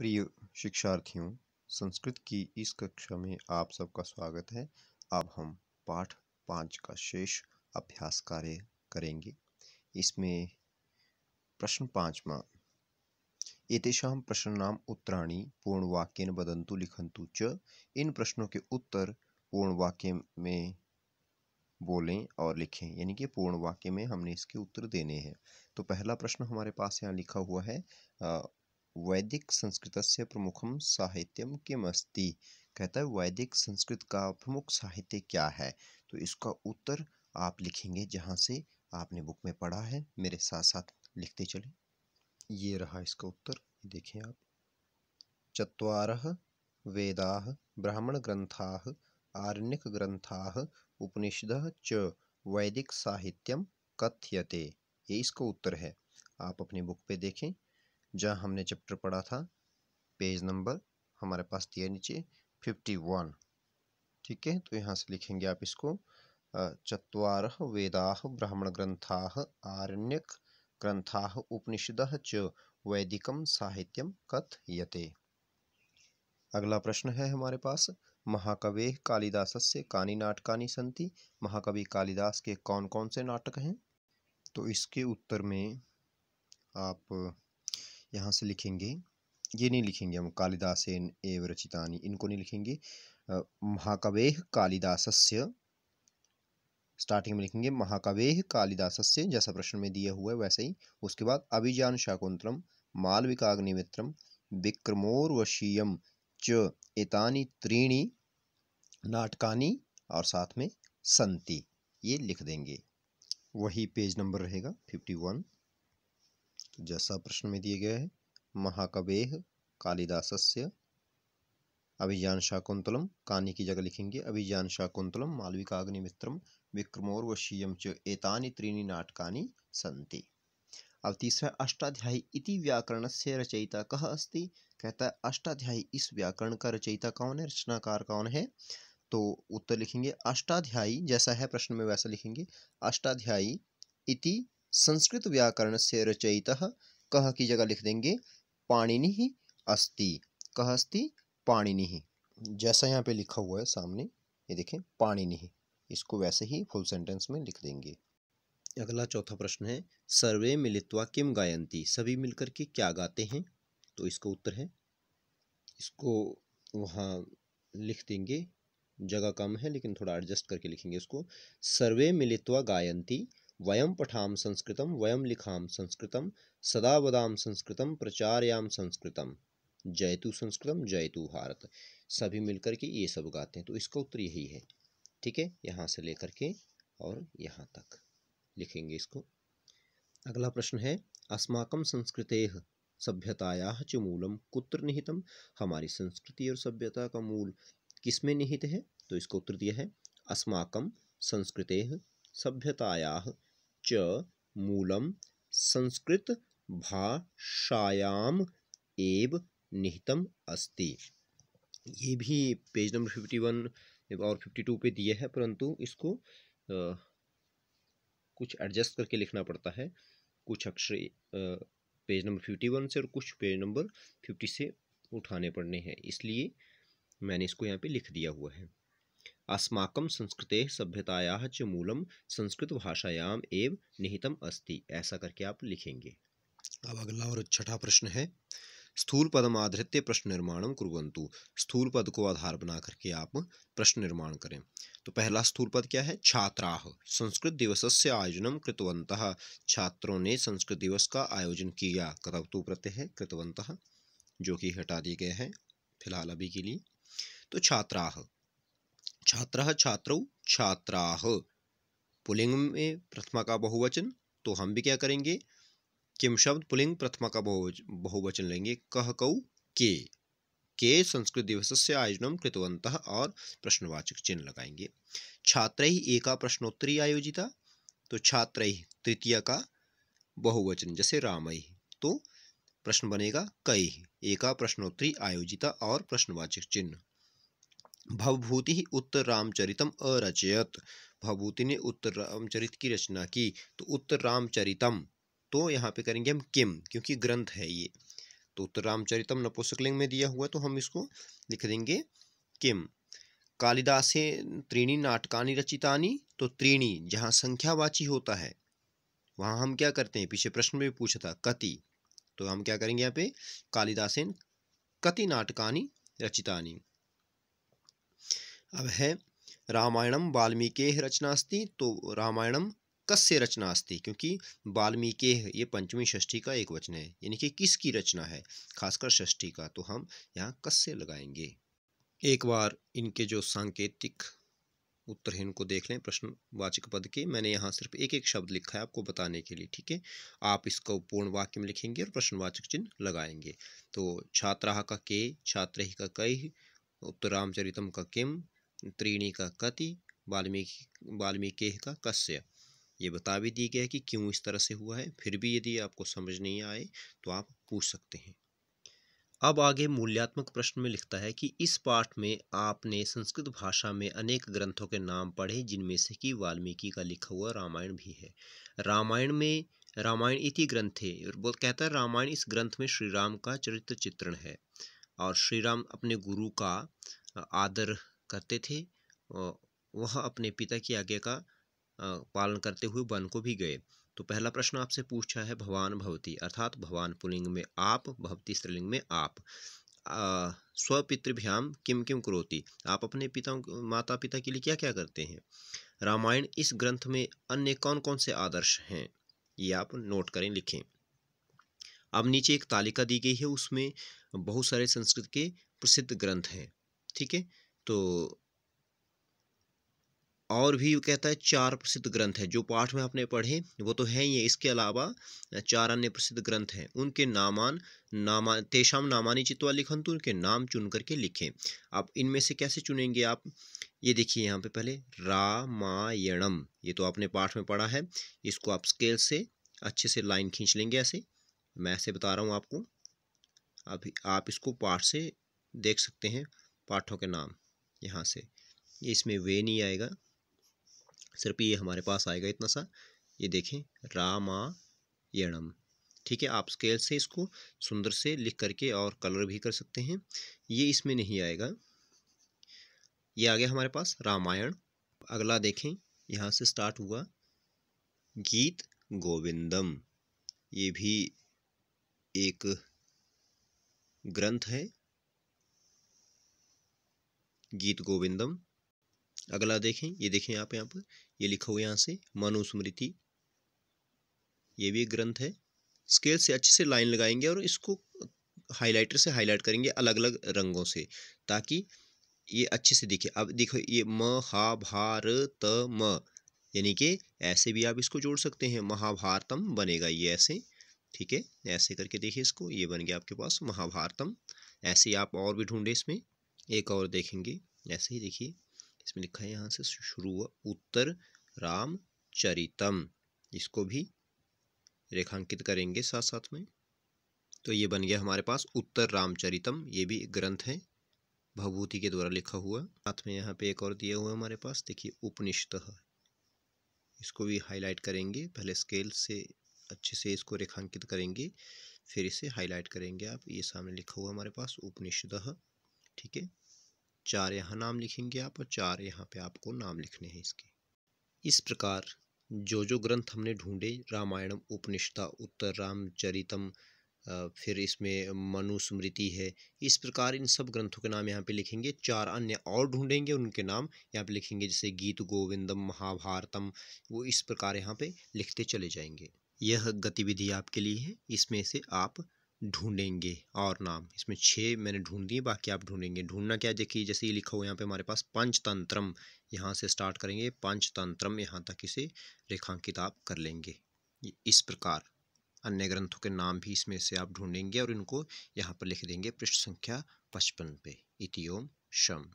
प्रिय शिक्षार्थियों संस्कृत की इस कक्षा में आप सबका स्वागत है अब हम पाठ पाँच का शेष अभ्यास कार्य करेंगे इसमें प्रश्न पाँचवा उत्तराणी पूर्ण वाक्य पूर्णवाक्यन बदंतु लिखंतु च इन प्रश्नों के उत्तर पूर्णवाक्य में बोलें और लिखें यानी कि पूर्ण वाक्य में हमने इसके उत्तर देने हैं तो पहला प्रश्न हमारे पास यहाँ लिखा हुआ है वैदिक संस्कृत प्रमुख साहित्यम किम किमस्ति कहता है वैदिक संस्कृत का प्रमुख साहित्य क्या है तो इसका उत्तर आप लिखेंगे जहाँ से आपने बुक में पढ़ा है मेरे साथ साथ लिखते चले ये रहा इसका उत्तर देखें आप चतर वेदा ब्राह्मण ग्रंथा आरण्यक ग्रंथा उपनिषद च वैदिक साहित्यम कथ्यते ये इसका उत्तर है आप अपनी बुक पे देखें जहाँ हमने चैप्टर पढ़ा था पेज नंबर हमारे पास दिया नीचे फिफ्टी वन ठीक है तो यहाँ से लिखेंगे आप इसको चतवार वेदा ब्राह्मण ग्रंथा आरण्यक ग्रंथा उपनिषद च वैदिक साहित्यम कथयते अगला प्रश्न है हमारे पास महाकवे कालिदास से कानी नाटकानी संति महाकवि कालिदास के कौन कौन से नाटक हैं तो इसके उत्तर में आप यहाँ से लिखेंगे ये नहीं लिखेंगे हम कालिदासन एव रचितानी इनको नहीं लिखेंगे महाकवेह कालिदासस्य स्टार्टिंग में लिखेंगे महाकवेह कालिदासस्य जैसा प्रश्न में दिया हुआ है वैसे ही उसके बाद अभिजान शाकुंतलम मालविकाग्निमित्रम विक्रमोर्वशीयम च एतानी त्रीणी नाटकानी और साथ में संति ये लिख देंगे वही पेज नंबर रहेगा फिफ्टी वन जैसा प्रश्न में दिए गया है महाकवेह कालिदास अभिजान शाकुंतलम कानी की जगह लिखेंगे अभिजान शाकुंतलम मालविकाग्निमित्रम विक्रमोर्वशीयम च एतानी त्रीनी नाटकानि संति अब तीसरा अष्टाध्यायी इति व्याकरण से रचयिता कह अस्ति कहता है अष्टाध्यायी इस व्याकरण का रचयिता कौन है रचनाकार कौन है तो उत्तर लिखेंगे अष्टाध्यायी जैसा है प्रश्न में वैसा लिखेंगे अष्टाध्यायी इति संस्कृत व्याकरण से रचयित कह की जगह लिख देंगे पाणिनि अस्ति कह अस्ति पाणिनि जैसा यहाँ पे लिखा हुआ है सामने ये देखें पाणिनि इसको वैसे ही फुल सेंटेंस में लिख देंगे अगला चौथा प्रश्न है सर्वे मिलित्वा किम गायंती सभी मिलकर के क्या गाते हैं तो इसका उत्तर है इसको वहाँ लिख देंगे जगह कम है लेकिन थोड़ा एडजस्ट करके लिखेंगे इसको सर्वे मिलित्वा गायंती वयम पठाम संस्कृतम वयम लिखाम संस्कृतम सदा वदाम संस्कृतम प्रचारयाम संस्कृतम जयतु संस्कृतम जयतु भारत सभी मिलकर के ये सब गाते हैं तो इसका उत्तर यही है ठीक है यहाँ से लेकर के और यहाँ तक लिखेंगे इसको अगला प्रश्न है अस्माकम संस्कृते सभ्यताया च मूलम कुत्र निहितम हमारी संस्कृति और सभ्यता का मूल किसमें निहित है तो इसका उत्तर दिया है अस्माकम संस्कृते सभ्यताया मूलम संस्कृत भाषायाम एव निहितम अस्ति ये भी पेज नंबर फिफ्टी वन और फिफ्टी टू पे दिए है परंतु इसको आ, कुछ एडजस्ट करके लिखना पड़ता है कुछ अक्षर पेज नंबर फिफ्टी वन से और कुछ पेज नंबर फिफ्टी से उठाने पड़ने हैं इसलिए मैंने इसको यहाँ पे लिख दिया हुआ है अस्माक संस्कृते सभ्यताया च संस्कृत भाषायाम एव निहितम अस्ति ऐसा करके आप लिखेंगे अब अगला और छठा प्रश्न है स्थूल पदम आधृत्य प्रश्न निर्माण कुरंतु स्थूल पद को आधार बना करके आप प्रश्न निर्माण करें तो पहला स्थूल पद क्या है छात्रा संस्कृत दिवस से आयोजन कृतवंत छात्रों ने संस्कृत दिवस का आयोजन किया तो प्रत्यय कृतवंत जो कि हटा दिए गए हैं फिलहाल अभी के लिए तो छात्रा छात्र छात्रौ छात्रा पुलिंग में प्रथमा का बहुवचन तो हम भी क्या करेंगे किम शब्द पुलिंग प्रथमा का बहुवचन लेंगे कह कौ के के संस्कृत दिवस से आयोजन कृतवंत और प्रश्नवाचक चिन्ह लगाएंगे छात्र ही एका प्रश्नोत्तरी आयोजिता तो छात्र ही तृतीय का बहुवचन जैसे राम तो प्रश्न बनेगा कई एका प्रश्नोत्तरी आयोजिता और प्रश्नवाचक चिन्ह भवभूति ही उत्तर रामचरितम अरचयत भवभूति ने उत्तर रामचरित की रचना की तो उत्तर रामचरितम तो यहाँ पे करेंगे हम किम क्योंकि ग्रंथ है ये तो उत्तर रामचरितम नपुंसकलिंग में दिया हुआ तो हम इसको लिख देंगे किम कालिदासे त्रीणी नाटकानी रचितानी तो त्रीणी जहाँ संख्यावाची होता है वहाँ हम क्या करते हैं पीछे प्रश्न में भी पूछा था कति तो हम क्या करेंगे यहाँ पे कालिदासन कति नाटकानी रचितानी अब है रामायणम वाल्मीकि रचनास्ति तो रामायणम कस से रचना अस्ति क्योंकि वाल्मीकि ये पंचमी षष्ठी का एक वचन है यानी कि किसकी रचना है खासकर षष्ठी का तो हम यहाँ कस से लगाएंगे एक बार इनके जो सांकेतिक उत्तर है इनको देख लें प्रश्नवाचक पद के मैंने यहाँ सिर्फ एक एक शब्द लिखा है आपको बताने के लिए ठीक है आप इसको पूर्ण वाक्य में लिखेंगे और प्रश्नवाचक चिन्ह लगाएंगे तो छात्राह का के छात्र का कई रामचरितम का किम त्रीणी का कति वाल्मीकि वाल्मीकि का कस्य ये बता भी दी गया है कि क्यों इस तरह से हुआ है फिर भी यदि आपको समझ नहीं आए तो आप पूछ सकते हैं अब आगे मूल्यात्मक प्रश्न में लिखता है कि इस पाठ में आपने संस्कृत भाषा में अनेक ग्रंथों के नाम पढ़े जिनमें से कि वाल्मीकि का लिखा हुआ रामायण भी है रामायण में रामायण इति ग्रंथे बोल वो कहता है रामायण इस ग्रंथ में श्री राम का चरित्र चित्रण है और श्री राम अपने गुरु का आदर करते थे वह अपने पिता की आज्ञा का पालन करते हुए वन को भी गए तो पहला प्रश्न आपसे पूछा है भवान भवती अर्थात भवान पुलिंग में आप भवती स्त्रीलिंग में आप स्वपितृभ्याम किम किम करोती आप अपने पिता माता पिता के लिए क्या क्या करते हैं रामायण इस ग्रंथ में अन्य कौन कौन से आदर्श हैं ये आप नोट करें लिखें अब नीचे एक तालिका दी गई है उसमें बहुत सारे संस्कृत के प्रसिद्ध ग्रंथ हैं ठीक है तो और भी कहता है चार प्रसिद्ध ग्रंथ हैं जो पाठ में आपने पढ़े वो तो हैं ये इसके अलावा चार अन्य प्रसिद्ध ग्रंथ हैं उनके नामान नामा तेषाम नामानी चित्वा लिखन तो उनके नाम चुन करके लिखें आप इनमें से कैसे चुनेंगे आप ये देखिए यहाँ पे पहले रामायणम ये तो आपने पाठ में पढ़ा है इसको आप स्केल से अच्छे से लाइन खींच लेंगे ऐसे मैं ऐसे बता रहा हूँ आपको अभी आप इसको पाठ से देख सकते हैं पाठों के नाम यहाँ से इसमें वे नहीं आएगा सिर्फ ये हमारे पास आएगा इतना सा ये देखें रामायणम ठीक है आप स्केल से इसको सुंदर से लिख करके और कलर भी कर सकते हैं ये इसमें नहीं आएगा ये आ गया हमारे पास रामायण अगला देखें यहाँ से स्टार्ट हुआ गीत गोविंदम ये भी एक ग्रंथ है गीत गोविंदम अगला देखें ये देखें आप यहाँ पर ये लिखा हुआ यहाँ से मनुस्मृति ये भी एक ग्रंथ है स्केल से अच्छे से लाइन लगाएंगे और इसको हाईलाइटर से हाईलाइट करेंगे अलग अलग रंगों से ताकि ये अच्छे से दिखे अब देखो ये म हा भार त म यानी कि ऐसे भी आप इसको जोड़ सकते हैं महाभारतम बनेगा ये ऐसे ठीक है ऐसे करके देखिए इसको ये बन गया आपके पास महाभारतम ऐसे आप और भी ढूंढे इसमें एक और देखेंगे ऐसे ही देखिए इसमें लिखा है यहाँ से शुरू हुआ उत्तर राम चरितम इसको भी रेखांकित करेंगे साथ साथ में तो ये बन गया हमारे पास उत्तर रामचरितम ये भी ग्रंथ है भवभूति के द्वारा लिखा हुआ साथ में यहाँ पे एक और दिया हुआ हमारे पास देखिए उपनिषद इसको भी हाईलाइट करेंगे पहले स्केल से अच्छे से इसको रेखांकित करेंगे फिर इसे हाईलाइट करेंगे आप ये सामने लिखा हुआ हमारे पास उपनिषद ठीक है चार यहाँ नाम लिखेंगे आप और चार यहाँ पे आपको नाम लिखने हैं इसके इस प्रकार जो जो ग्रंथ हमने ढूंढे रामायणम उपनिषदा उत्तर रामचरितम फिर इसमें मनुस्मृति है इस प्रकार इन सब ग्रंथों के नाम यहाँ पे लिखेंगे चार अन्य और ढूंढेंगे उनके नाम यहाँ पे लिखेंगे जैसे गीत गोविंदम महाभारतम वो इस प्रकार यहाँ पे लिखते चले जाएंगे यह गतिविधि आपके लिए है इसमें से आप ढूंढेंगे और नाम इसमें छः मैंने ढूंढ दिए बाकी आप ढूंढेंगे ढूंढना क्या देखिए जैसे ये लिखा हुआ यहाँ पे हमारे पास पंचतंत्रम यहाँ से स्टार्ट करेंगे पंचतंत्रम यहाँ तक इसे रेखांकित आप कर लेंगे इस प्रकार अन्य ग्रंथों के नाम भी इसमें से आप ढूंढेंगे और इनको यहाँ पर लिख देंगे पृष्ठ संख्या पचपन पे इतिम शम